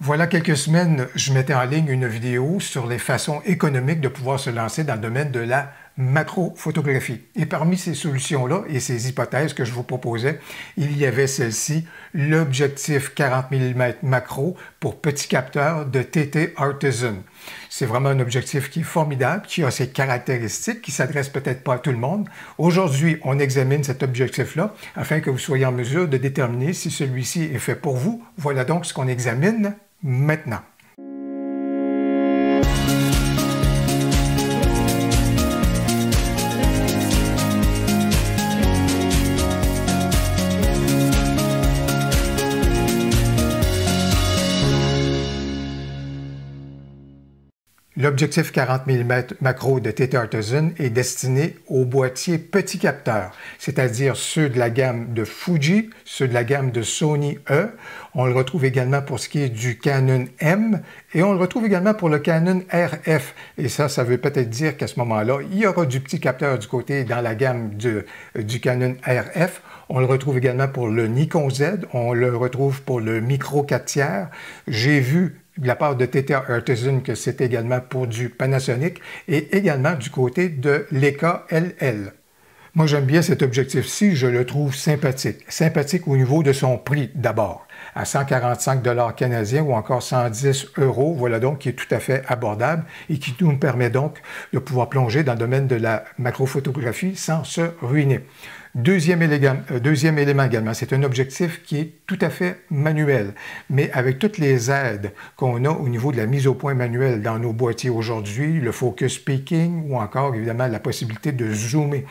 Voilà quelques semaines, je mettais en ligne une vidéo sur les façons économiques de pouvoir se lancer dans le domaine de la macrophotographie. Et parmi ces solutions-là et ces hypothèses que je vous proposais, il y avait celle-ci, l'objectif 40 mm macro pour petit capteur de TT Artisan. C'est vraiment un objectif qui est formidable, qui a ses caractéristiques, qui s'adresse peut-être pas à tout le monde. Aujourd'hui, on examine cet objectif-là afin que vous soyez en mesure de déterminer si celui-ci est fait pour vous. Voilà donc ce qu'on examine maintenant. l'objectif 40 mm macro de TT Artisan est destiné aux boîtiers petits capteurs, c'est-à-dire ceux de la gamme de Fuji, ceux de la gamme de Sony E. On le retrouve également pour ce qui est du Canon M et on le retrouve également pour le Canon RF. Et ça, ça veut peut-être dire qu'à ce moment-là, il y aura du petit capteur du côté dans la gamme du Canon RF. On le retrouve également pour le Nikon Z, on le retrouve pour le micro 4 tiers. J'ai vu de la part de TTA Artisan que c'est également pour du Panasonic et également du côté de l'ECA LL. Moi, j'aime bien cet objectif-ci, je le trouve sympathique. Sympathique au niveau de son prix d'abord, à 145 dollars canadiens ou encore 110 euros, voilà donc qui est tout à fait abordable et qui nous permet donc de pouvoir plonger dans le domaine de la macrophotographie sans se ruiner. Euh, deuxième, élément également, c'est un objectif qui est tout à fait manuel, mais avec toutes les aides qu'on a au niveau de la mise au point manuelle dans nos boîtiers aujourd'hui, le focus peaking ou encore évidemment la possibilité de zoomer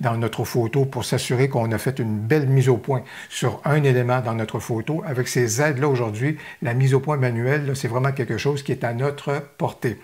dans notre photo pour s'assurer qu'on a fait une belle mise au point sur un élément dans notre photo. Avec ces aides-là aujourd'hui, la mise au point manuelle, c'est vraiment quelque chose qui est à notre portée.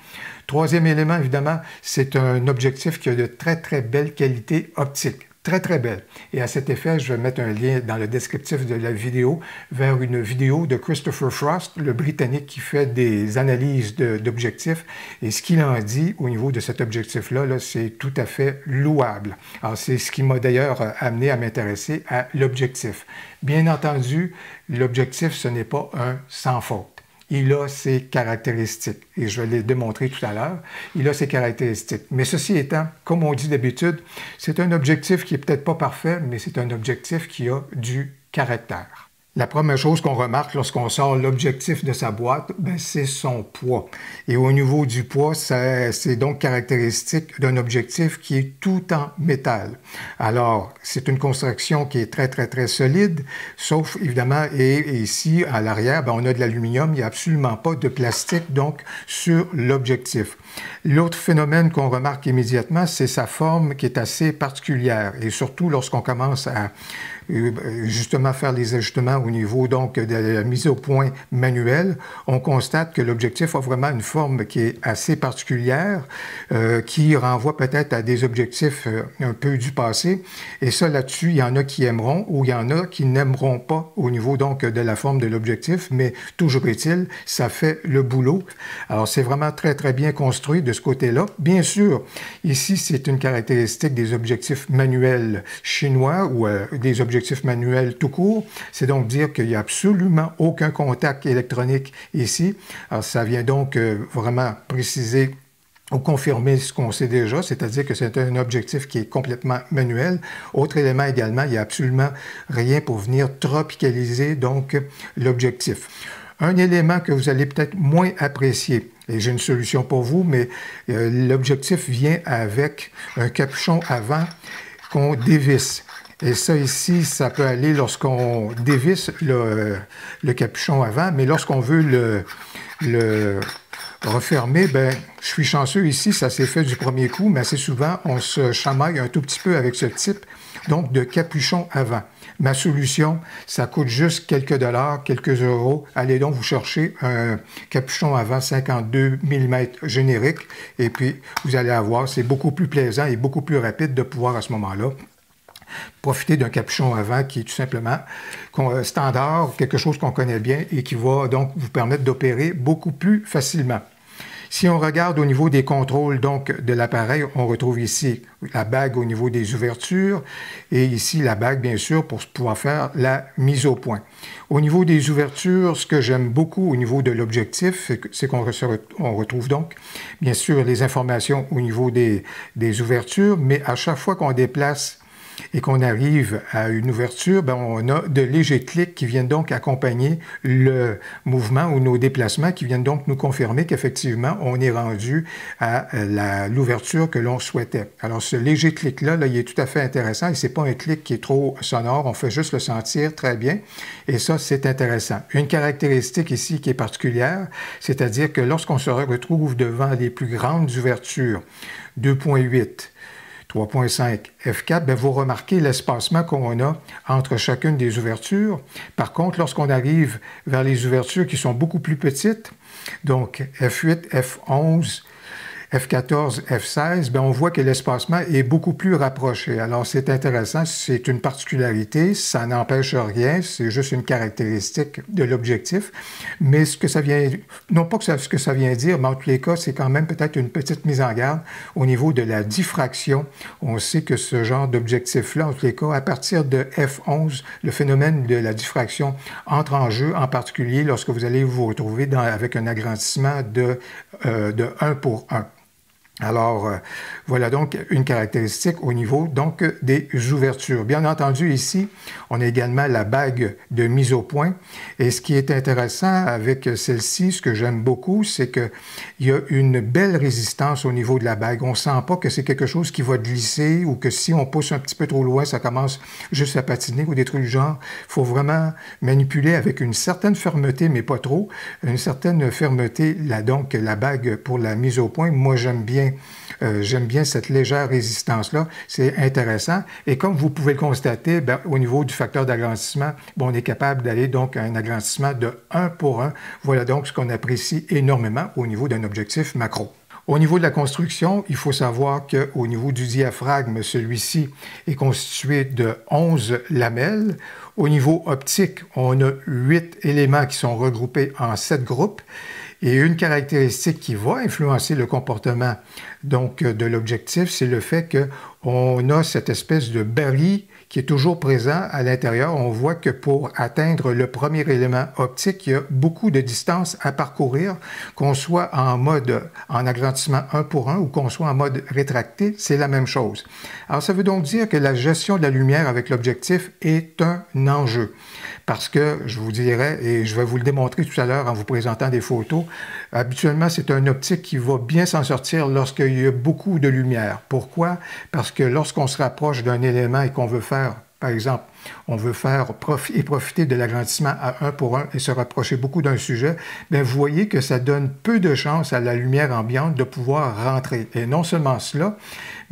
Troisième élément, évidemment, c'est un objectif qui a de très, très belles qualités optiques. Très, très belle. Et à cet effet, je vais mettre un lien dans le descriptif de la vidéo vers une vidéo de Christopher Frost, le Britannique qui fait des analyses d'objectifs. Et ce qu'il en dit au niveau de cet objectif-là, c'est tout à fait louable. Alors, c'est ce qui m'a d'ailleurs euh, amené à m'intéresser à l'objectif. Bien entendu, l'objectif, ce n'est pas un sans faute il a ses caractéristiques. Et je vais les démontrer tout à l'heure. Il a ses caractéristiques. Mais ceci étant, comme on dit d'habitude, c'est un objectif qui n'est peut-être pas parfait, mais c'est un objectif qui a du caractère. La première chose qu'on remarque lorsqu'on sort l'objectif de sa boîte, ben, c'est son poids. Et au niveau du poids, c'est donc caractéristique d'un objectif qui est tout en métal. Alors, c'est une construction qui est très, très, très solide, sauf évidemment, et, ici, à l'arrière, ben, on a de l'aluminium, il n'y a absolument pas de plastique, donc, sur l'objectif. L'autre phénomène qu'on remarque immédiatement, c'est sa forme qui est assez particulière, et surtout lorsqu'on commence à euh, justement faire les ajustements au niveau donc de la mise au point manuelle, on constate que l'objectif a vraiment une forme qui est assez particulière, euh, qui renvoie peut-être à des objectifs euh, un peu du passé. Et ça, là-dessus, il y en a qui aimeront ou il y en a qui n'aimeront pas au niveau donc de la forme de l'objectif, mais toujours est-il, ça fait le boulot. Alors, c'est vraiment très, très bien construit de ce côté-là. Bien sûr, ici, c'est une caractéristique des objectifs manuels chinois ou des objectifs objectif manuel tout court. C'est donc dire qu'il n'y a absolument aucun contact électronique ici. Alors, ça vient donc euh, vraiment préciser ou confirmer ce qu'on sait déjà, c'est-à-dire que c'est un objectif qui est complètement manuel. Autre élément également, il n'y a absolument rien pour venir tropicaliser donc l'objectif. Un élément que vous allez peut-être moins apprécier, et j'ai une solution pour vous, mais euh, l'objectif vient avec un capuchon avant qu'on dévisse. Et ça ici, ça peut aller lorsqu'on dévisse le, capuchon avant, mais lorsqu'on veut le, refermer, ben, je suis chanceux ici, ça s'est fait du premier coup, mais assez souvent, on se chamaille un tout petit peu avec ce type, donc de capuchon avant. Ma solution, ça coûte juste quelques dollars, quelques euros. Allez donc vous chercher un capuchon avant 52 mm générique et puis vous allez avoir, c'est beaucoup plus plaisant et beaucoup plus rapide de pouvoir à ce moment-là profiter d'un capuchon avant qui est tout simplement euh, standard, quelque chose qu'on connaît bien et qui va donc vous permettre d'opérer beaucoup plus facilement. Si on regarde au niveau des contrôles donc de l'appareil, on retrouve ici la bague au niveau des ouvertures et ici la bague bien sûr pour pouvoir faire la mise au point. Au niveau des ouvertures, ce que j'aime beaucoup au niveau de l'objectif, c'est qu'on retrouve donc bien sûr les informations au niveau des ouvertures, mais à chaque fois qu'on déplace et qu'on arrive à une ouverture, ben, on a de légers clics qui viennent donc accompagner le mouvement ou nos déplacements, qui viennent donc nous confirmer qu'effectivement, on est rendu à euh, l'ouverture que l'on souhaitait. Alors, ce léger clic-là, là, il est tout à fait intéressant et ce n'est pas un clic qui est trop sonore, on fait juste le sentir très bien et ça, c'est intéressant. Une caractéristique ici qui est particulière, c'est-à-dire que lorsqu'on se retrouve devant les plus grandes ouvertures, 2.8, 3.5 F4, ben, vous remarquez l'espacement qu'on a entre chacune des ouvertures. Par contre, lorsqu'on arrive vers les ouvertures qui sont beaucoup plus petites, donc F8, F11, F14, F16, ben, on voit que l'espacement est beaucoup plus rapproché. Alors c'est intéressant, c'est une particularité, ça n'empêche rien, c'est juste une caractéristique de l'objectif. Mais ce que ça vient, non pas que ce que ça vient dire, mais en tous les cas, c'est quand même peut-être une petite mise en garde au niveau de la diffraction. On sait que ce genre d'objectif-là, en tous les cas, à partir de F11, le phénomène de la diffraction entre en jeu, en particulier lorsque vous allez vous retrouver avec un agrandissement de, euh, de 1 pour 1. Alors, euh, voilà donc une caractéristique au niveau donc des ouvertures. Bien entendu, ici, on a également la bague de mise au point. Et ce qui est intéressant avec celle-ci, ce que j'aime beaucoup, c'est qu'il y a une belle résistance au niveau de la bague. On ne sent pas que c'est quelque chose qui va glisser ou que si on pousse un petit peu trop loin, ça commence juste à patiner ou des trucs du genre. Il faut vraiment manipuler avec une certaine fermeté, mais pas trop, une certaine fermeté, là donc, la bague pour la mise au point. Moi, j'aime bien euh, j'aime bien cette légère résistance-là. C'est intéressant. Et comme vous pouvez le constater, ben, au niveau du facteur d'agrandissement, on est capable d'aller donc à un agrandissement de 1 pour 1. Voilà donc ce qu'on apprécie énormément au niveau d'un objectif macro. Au niveau de la construction, il faut savoir qu'au niveau du diaphragme, celui-ci est constitué de 11 lamelles. Au niveau optique, on a 8 éléments qui sont regroupés en 7 groupes. Et une caractéristique qui va influencer le comportement donc, euh, de l'objectif, c'est le fait qu'on a cette espèce de baril qui est toujours présent à l'intérieur. On voit que pour atteindre le premier élément optique, il y a beaucoup de distance à parcourir, qu'on soit en mode en agrandissement 1 pour 1 ou qu'on soit en mode rétracté, c'est la même chose. Alors ça veut donc dire que la gestion de la lumière avec l'objectif est un enjeu parce que je vous dirais, et je vais vous le démontrer tout à l'heure en vous présentant des photos, habituellement c'est un optique qui va bien s'en sortir lorsqu'il y a beaucoup de lumière. Pourquoi? Parce que lorsqu'on se rapproche d'un élément et qu'on veut faire par exemple, on veut faire et profiter de l'agrandissement à un pour un et se rapprocher beaucoup d'un sujet, mais ben, vous voyez que ça donne peu de chance à la lumière ambiante de pouvoir rentrer. Et non seulement cela,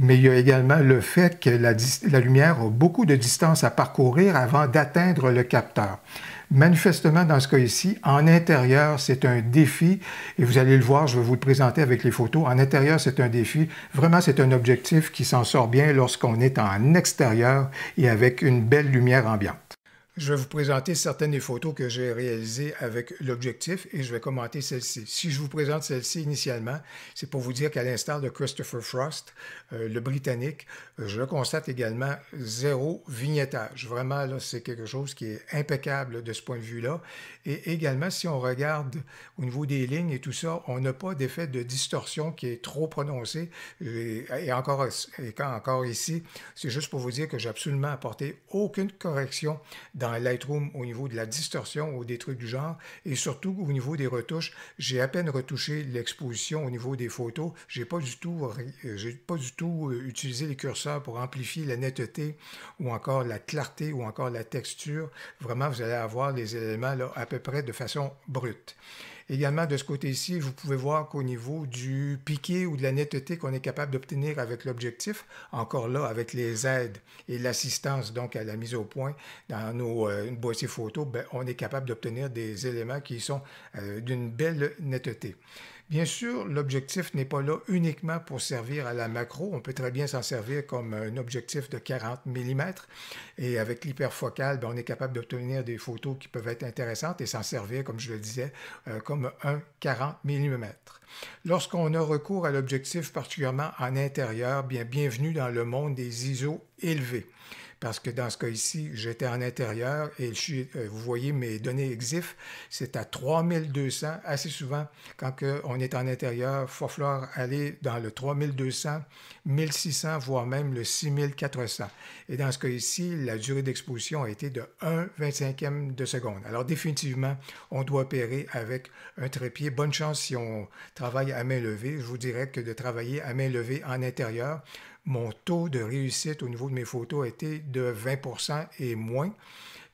mais il y a également le fait que la lumière a beaucoup de distance à parcourir avant d'atteindre le capteur. Manifestement, dans ce cas ici, en intérieur, c'est un défi, et vous allez le voir, je vais vous le présenter avec les photos. En intérieur, c'est un défi. Vraiment, c'est un objectif qui s'en sort bien lorsqu'on est en extérieur et avec une belle lumière ambiante. Je vais vous présenter certaines des photos que j'ai réalisées avec l'objectif et je vais commenter celle-ci. Si je vous présente celle-ci initialement, c'est pour vous dire qu'à l'instar de Christopher Frost, euh, le Britannique, euh, je constate également zéro vignettage. Vraiment, là, c'est quelque chose qui est impeccable de ce point de vue-là. Et également, si on regarde au niveau des lignes et tout ça, on n'a pas d'effet de distorsion qui est trop prononcé. Et, encore, et quand, encore ici, c'est juste pour vous dire que j'ai absolument apporté aucune correction dans Lightroom au niveau de la distorsion ou des trucs du genre, et surtout au niveau des retouches, j'ai à peine retouché l'exposition au niveau des photos. J'ai pas du tout, euh, j'ai pas du tout euh, utilisé les curseurs pour amplifier la netteté ou encore la clarté ou encore la texture. Vraiment, vous allez avoir les éléments à peu près de façon brute. Également, de ce côté-ci, vous pouvez voir qu'au niveau du piqué ou de la netteté qu'on est capable d'obtenir avec l'objectif, encore là, avec les aides et l'assistance donc à la mise au point dans nos euh, boîtiers photo, ben, on est capable d'obtenir des éléments qui sont euh, d'une belle netteté. Bien sûr, l'objectif n'est pas là uniquement pour servir à la macro. On peut très bien s'en servir comme un objectif de 40 mm. Et avec l'hyperfocal, ben, on est capable d'obtenir des photos qui peuvent être intéressantes et s'en servir, comme je le disais, euh, comme un 40 mm. Lorsqu'on a recours à l'objectif particulièrement en intérieur, bien bienvenue dans le monde des ISO élevés parce que dans ce cas ici, j'étais en intérieur et je suis, euh, vous voyez mes données EXIF, c'est à 3200. Assez souvent, quand on est en intérieur, il faut aller dans le 3200, 1600, voire même le 6400. Et dans ce cas ici, la durée d'exposition a été de 1 25e de seconde. Alors définitivement, on doit opérer avec un trépied. Bonne chance si on travaille à main levée. Je vous dirais que de travailler à main levée en intérieur, mon taux de réussite au niveau de mes photos a été de 20 et moins.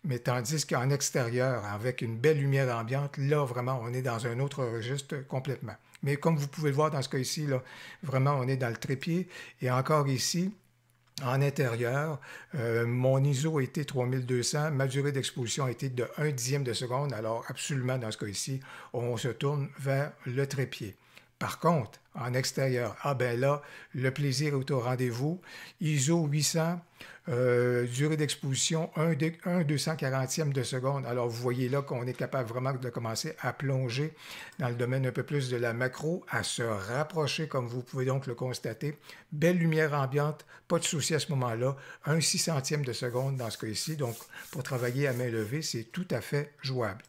Mais tandis qu'en extérieur, avec une belle lumière ambiante, là, vraiment, on est dans un autre registre complètement. Mais comme vous pouvez le voir dans ce cas-ci, là, vraiment, on est dans le trépied. Et encore ici, en intérieur, euh, mon ISO a été 3200, ma durée d'exposition a été de 1 dixième de seconde. Alors, absolument, dans ce cas-ci, on se tourne vers le trépied. Par contre, en extérieur, ah ben là, le plaisir est au rendez-vous. ISO 800, euh, durée d'exposition, 1, 240e de seconde. Alors, vous voyez là qu'on est capable vraiment de commencer à plonger dans le domaine un peu plus de la macro, à se rapprocher, comme vous pouvez donc le constater. Belle lumière ambiante, pas de souci à ce moment-là. 1 600e de seconde dans ce cas-ci. Donc, pour travailler à main levée, c'est tout à fait jouable.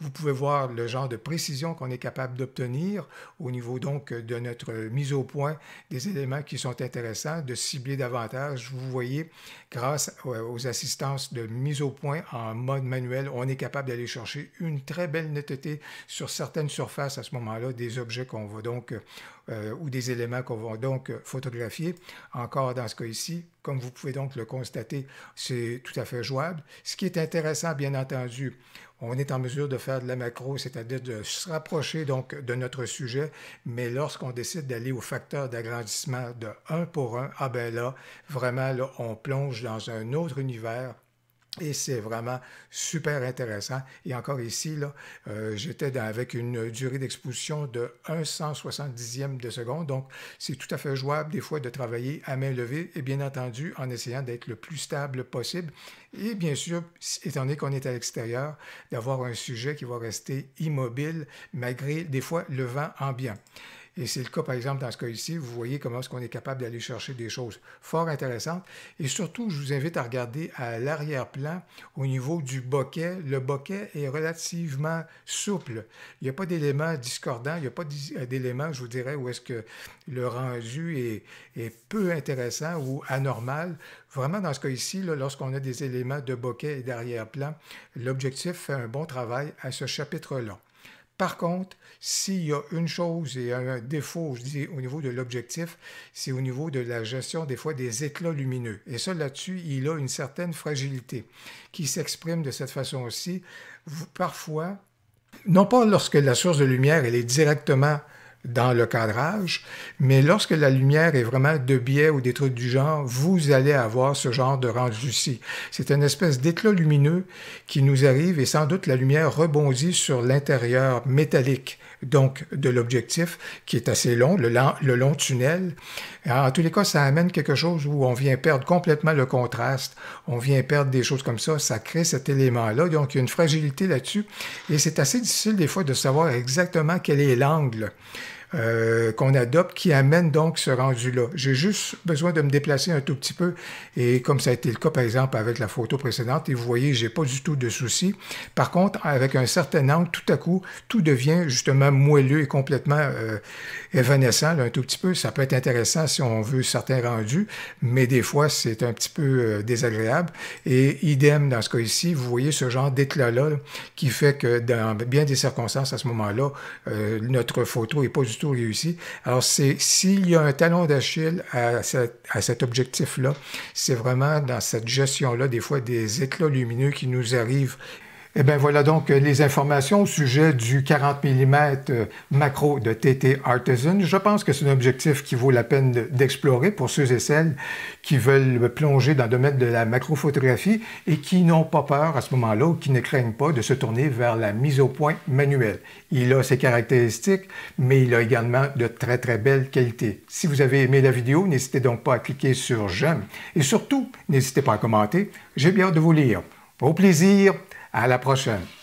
Vous pouvez voir le genre de précision qu'on est capable d'obtenir au niveau donc de notre mise au point des éléments qui sont intéressants, de cibler davantage. Vous voyez, grâce euh, aux assistances de mise au point en mode manuel, on est capable d'aller chercher une très belle netteté sur certaines surfaces à ce moment-là des objets qu'on va donc euh, euh, ou des éléments qu'on va donc photographier. Encore dans ce cas ci comme vous pouvez donc le constater, c'est tout à fait jouable. Ce qui est intéressant, bien entendu, on est en mesure de faire de la macro, c'est-à-dire de se rapprocher donc de notre sujet, mais lorsqu'on décide d'aller au facteur d'agrandissement de 1 pour 1, ah ben là, vraiment, là, on plonge dans un autre univers et c'est vraiment super intéressant. Et encore ici, là, euh, j'étais avec une durée d'exposition de 170e de seconde. Donc, c'est tout à fait jouable des fois de travailler à main levée et bien entendu en essayant d'être le plus stable possible. Et bien sûr, étant donné qu'on est à l'extérieur, d'avoir un sujet qui va rester immobile malgré des fois le vent ambiant. Et c'est le cas, par exemple, dans ce cas ici, vous voyez comment est-ce qu'on est capable d'aller chercher des choses fort intéressantes. Et surtout, je vous invite à regarder à l'arrière-plan au niveau du boquet. Le boquet est relativement souple. Il n'y a pas d'éléments discordants, il n'y a pas euh, d'éléments, je vous dirais, où est-ce que le rendu est, peu intéressant ou anormal. Vraiment, dans ce cas ici, lorsqu'on a des éléments de boquet et d'arrière-plan, l'objectif fait un bon travail à ce chapitre-là. Par contre, s'il y a une chose et un défaut, je dis au niveau de l'objectif, c'est au niveau de la gestion des fois des éclats lumineux. Et ça, là-dessus, il a une certaine fragilité qui s'exprime de cette façon aussi. Parfois, non pas lorsque la source de lumière elle est directement dans le cadrage, mais lorsque la lumière est vraiment de biais ou des trucs du genre, vous allez avoir ce genre de rendu-ci. C'est une espèce d'éclat lumineux qui nous arrive et sans doute la lumière rebondit sur l'intérieur métallique donc de l'objectif qui est assez long, le, long, tunnel. en tous les cas, ça amène quelque chose où on vient perdre complètement le contraste, on vient perdre des choses comme ça, ça crée cet élément-là, donc il y a une fragilité là-dessus et c'est assez difficile des fois de savoir exactement quel est l'angle euh, qu'on adopte qui amène donc ce rendu-là. J'ai juste besoin de me déplacer un tout petit peu et comme ça a été le cas par exemple avec la photo précédente et vous voyez, j'ai pas du tout de souci. Par contre, avec un certain angle, tout à coup, tout devient justement moelleux et complètement euh, évanescent un tout petit peu. Ça peut être intéressant si on veut certains rendus, mais des fois, c'est un petit peu euh, désagréable. Et idem dans ce cas ici, vous voyez ce genre d'éclat-là qui fait que dans bien des circonstances à ce moment-là, notre photo n'est pas du réussi. Alors, c'est s'il y a un talon d'Achille à cet objectif-là, c'est vraiment dans cette gestion-là, des fois, des éclats lumineux qui nous arrivent eh voilà donc les informations au sujet du 40 mm euh, macro de TT Artisan. Je pense que c'est un objectif qui vaut la peine d'explorer pour ceux et celles qui veulent plonger dans le domaine de la macrophotographie et qui n'ont pas peur à ce moment-là ou qui ne craignent pas de se tourner vers la mise au point manuelle. Il a ses caractéristiques, mais il a également de très très belles qualités. Si vous avez aimé la vidéo, n'hésitez donc pas à cliquer sur j'aime et surtout, n'hésitez pas à commenter. J'ai bien hâte de vous lire. Au plaisir! À la prochaine.